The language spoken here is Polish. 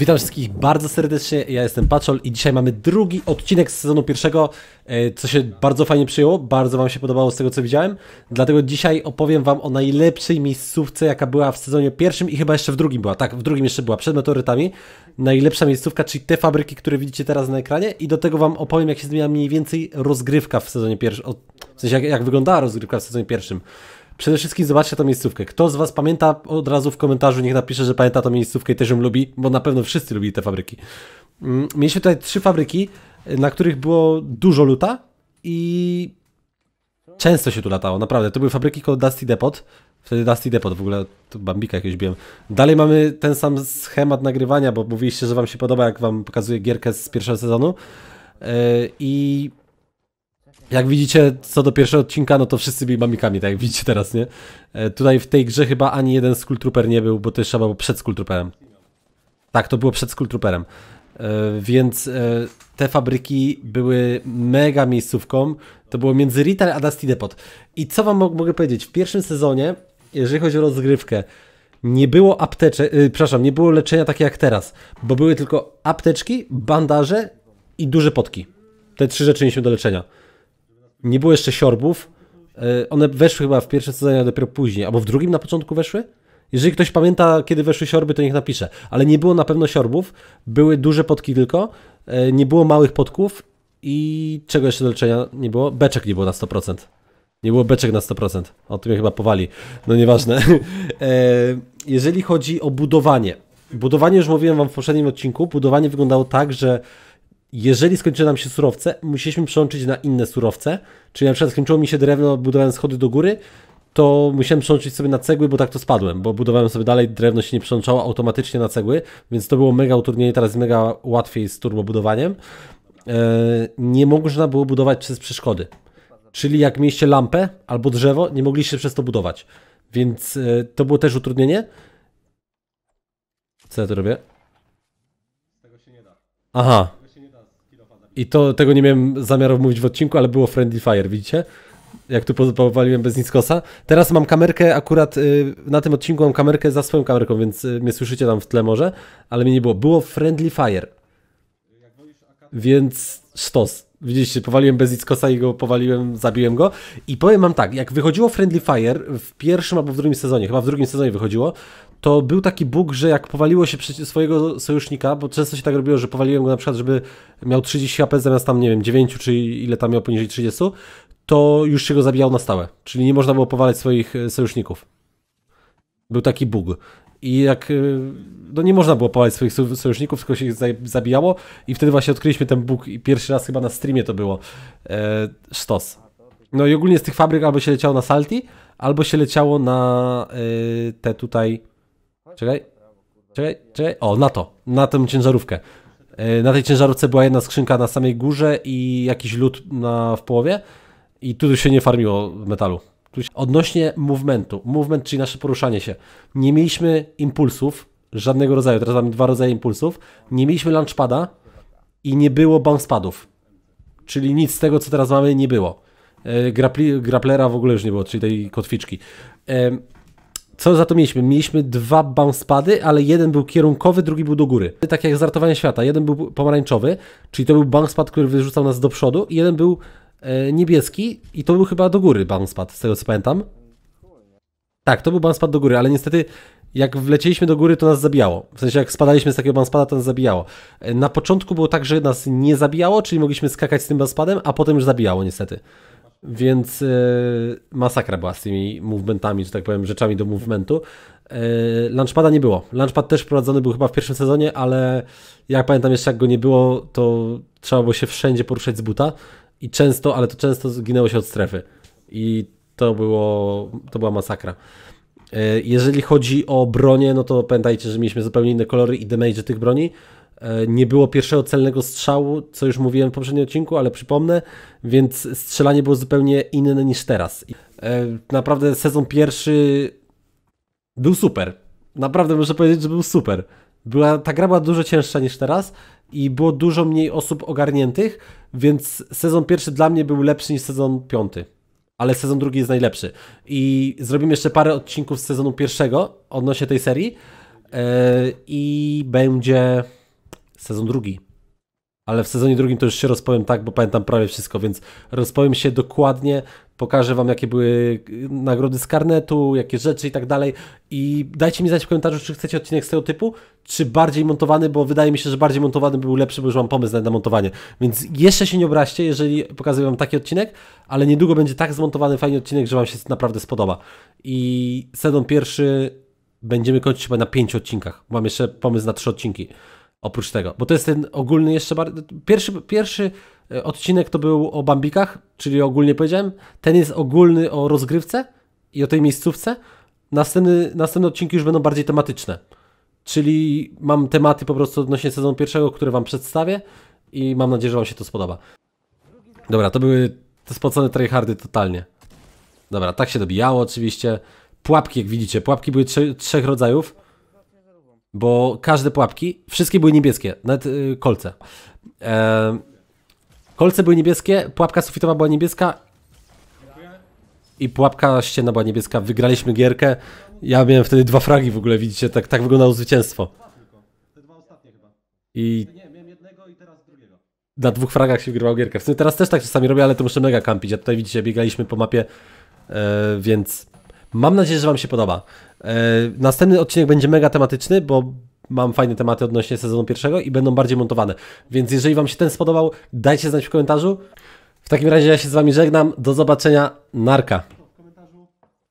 Witam wszystkich bardzo serdecznie, ja jestem Paczol i dzisiaj mamy drugi odcinek z sezonu pierwszego, e, co się bardzo fajnie przyjęło, bardzo wam się podobało z tego co widziałem, dlatego dzisiaj opowiem wam o najlepszej miejscówce jaka była w sezonie pierwszym i chyba jeszcze w drugim była, tak w drugim jeszcze była, przed meteorytami, najlepsza miejscówka, czyli te fabryki, które widzicie teraz na ekranie i do tego wam opowiem jak się zmieniła mniej więcej rozgrywka w sezonie pierwszym, w sensie jak, jak wyglądała rozgrywka w sezonie pierwszym. Przede wszystkim zobaczcie tą miejscówkę. Kto z Was pamięta, od razu w komentarzu niech napisze, że pamięta tą miejscówkę i też ją lubi, bo na pewno wszyscy lubili te fabryki. Mm, mieliśmy tutaj trzy fabryki, na których było dużo luta i często się tu latało, naprawdę. To były fabryki koło Dusty Depot. Wtedy Dusty Depot, w ogóle tu Bambika jakieś biłem. Dalej mamy ten sam schemat nagrywania, bo mówiliście, że wam się podoba, jak wam pokazuję gierkę z pierwszego sezonu. E, I jak widzicie, co do pierwszego odcinka, no to wszyscy byli mamikami, tak jak widzicie teraz, nie? E, tutaj w tej grze chyba ani jeden Skulltrooper nie był, bo to jeszcze było przed Skulltrooperem. Tak, to było przed Skulltrooperem. E, więc e, te fabryki były mega miejscówką. To było między Rital a Dusty Depot. I co wam mogę powiedzieć? W pierwszym sezonie, jeżeli chodzi o rozgrywkę, nie było apteczek, przepraszam, nie było leczenia takie jak teraz, bo były tylko apteczki, bandaże i duże potki. Te trzy rzeczy mieliśmy do leczenia nie było jeszcze siorbów. E, one weszły chyba w pierwsze sezonie, a dopiero później. Albo w drugim na początku weszły? Jeżeli ktoś pamięta, kiedy weszły siorby, to niech napisze. Ale nie było na pewno siorbów, były duże podki tylko, e, nie było małych podków i czego jeszcze do leczenia nie było? Beczek nie było na 100%. Nie było beczek na 100%. O tym chyba powali. No nieważne. E, jeżeli chodzi o budowanie. Budowanie już mówiłem wam w poprzednim odcinku. Budowanie wyglądało tak, że jeżeli skończyły nam się surowce, musieliśmy przełączyć na inne surowce, czyli na przykład skończyło mi się drewno, budowałem schody do góry, to musiałem przełączyć sobie na cegły, bo tak to spadłem, bo budowałem sobie dalej, drewno się nie przełączało automatycznie na cegły, więc to było mega utrudnienie, teraz mega łatwiej z turbobudowaniem. E, nie można było budować przez przeszkody. Czyli jak mieliście lampę albo drzewo, nie mogliście przez to budować. Więc e, to było też utrudnienie. Co ja tu robię? Aha, i to, tego nie miałem zamiaru mówić w odcinku, ale było Friendly Fire, widzicie? Jak tu powaliłem bez Niskosa. Teraz mam kamerkę akurat, y, na tym odcinku mam kamerkę za swoją kamerką, więc y, mnie słyszycie tam w tle może, ale mnie nie było. Było Friendly Fire. Więc sztos. Widzicie, powaliłem bez Itzkosa i go powaliłem, zabiłem go. I powiem wam tak, jak wychodziło Friendly Fire w pierwszym albo w drugim sezonie, chyba w drugim sezonie wychodziło, to był taki bóg, że jak powaliło się swojego sojusznika, bo często się tak robiło, że powaliłem go na przykład, żeby miał 30 HP zamiast tam, nie wiem, 9 czy ile tam miał poniżej 30, to już się go zabijał na stałe. Czyli nie można było powalać swoich e, sojuszników. Był taki bóg. I jak. E, no nie można było powalać swoich sojuszników, tylko się ich zabijało. I wtedy właśnie odkryliśmy ten bóg i pierwszy raz chyba na streamie to było. E, sztos. No i ogólnie z tych fabryk albo się leciało na Salti, albo się leciało na y, te tutaj Czekaj. Czekaj, czekaj. O, na to. Na tę ciężarówkę. E, na tej ciężarówce była jedna skrzynka na samej górze i jakiś lód na, w połowie. I tu się nie farmiło metalu. Odnośnie movementu. Movement, czyli nasze poruszanie się. Nie mieliśmy impulsów żadnego rodzaju. Teraz mamy dwa rodzaje impulsów. Nie mieliśmy launchpada i nie było bouncepadów. Czyli nic z tego, co teraz mamy, nie było. E, grapli, graplera w ogóle już nie było, czyli tej kotwiczki. E, co za to mieliśmy? Mieliśmy dwa bounce pady, ale jeden był kierunkowy, drugi był do góry. Tak jak zartowanie świata. Jeden był pomarańczowy, czyli to był bounce pad, który wyrzucał nas do przodu i jeden był e, niebieski i to był chyba do góry bounce pad, z tego co pamiętam. Tak, to był banspad do góry, ale niestety jak wlecieliśmy do góry, to nas zabijało. W sensie jak spadaliśmy z takiego banspada, to nas zabijało. E, na początku było tak, że nas nie zabijało, czyli mogliśmy skakać z tym banspadem, a potem już zabijało niestety. Więc yy, masakra była z tymi movementami, że tak powiem, rzeczami do movementu. Yy, Launchpada nie było. Launchpad też prowadzony był chyba w pierwszym sezonie, ale jak pamiętam jeszcze jak go nie było, to trzeba było się wszędzie poruszać z buta i często, ale to często zginęło się od strefy. I to było, to była masakra. Yy, jeżeli chodzi o bronie, no to pamiętajcie, że mieliśmy zupełnie inne kolory i damage tych broni. E, nie było pierwszego celnego strzału, co już mówiłem w poprzednim odcinku, ale przypomnę, więc strzelanie było zupełnie inne niż teraz. E, naprawdę sezon pierwszy był super. Naprawdę muszę powiedzieć, że był super. Była, ta gra była dużo cięższa niż teraz i było dużo mniej osób ogarniętych, więc sezon pierwszy dla mnie był lepszy niż sezon piąty. Ale sezon drugi jest najlepszy. I zrobimy jeszcze parę odcinków z sezonu pierwszego odnośnie tej serii. Yy, I będzie sezon drugi. Ale w sezonie drugim to już się rozpowiem tak, bo pamiętam prawie wszystko, więc rozpowiem się dokładnie, pokażę wam jakie były y, nagrody z karnetu, jakie rzeczy i tak dalej i dajcie mi znać w komentarzu, czy chcecie odcinek z tego typu, czy bardziej montowany, bo wydaje mi się, że bardziej montowany był lepszy, bo już mam pomysł na montowanie. Więc jeszcze się nie obraźcie, jeżeli pokazuję wam taki odcinek, ale niedługo będzie tak zmontowany fajny odcinek, że wam się naprawdę spodoba. I sezon pierwszy będziemy kończyć chyba na pięciu odcinkach. Mam jeszcze pomysł na trzy odcinki oprócz tego, bo to jest ten ogólny jeszcze bardziej... Pierwszy, pierwszy e, odcinek to był o bambikach, czyli ogólnie powiedziałem, ten jest ogólny o rozgrywce i o tej miejscówce, następny, następne odcinki już będą bardziej tematyczne, czyli mam tematy po prostu odnośnie sezonu pierwszego, które Wam przedstawię i mam nadzieję, że Wam się to spodoba. Dobra, to były te spocone tryhardy totalnie. Dobra, tak się dobijało oczywiście. Pułapki, jak widzicie, pułapki były trzech rodzajów bo każde pułapki, wszystkie były niebieskie, nawet yy, kolce. E, kolce były niebieskie, pułapka sufitowa była niebieska i pułapka ścienna była niebieska. Wygraliśmy gierkę. Ja miałem wtedy dwa fragi w ogóle, widzicie, tak, tak wyglądało zwycięstwo. I na dwóch fragach się wygrywał gierkę. W sumie teraz też tak czasami robię, ale to muszę mega kampić. A tutaj widzicie, biegaliśmy po mapie, yy, więc Mam nadzieję, że Wam się podoba. E, następny odcinek będzie mega tematyczny, bo mam fajne tematy odnośnie sezonu pierwszego i będą bardziej montowane. Więc jeżeli Wam się ten spodobał, dajcie znać w komentarzu. W takim razie ja się z Wami żegnam. Do zobaczenia. Narka.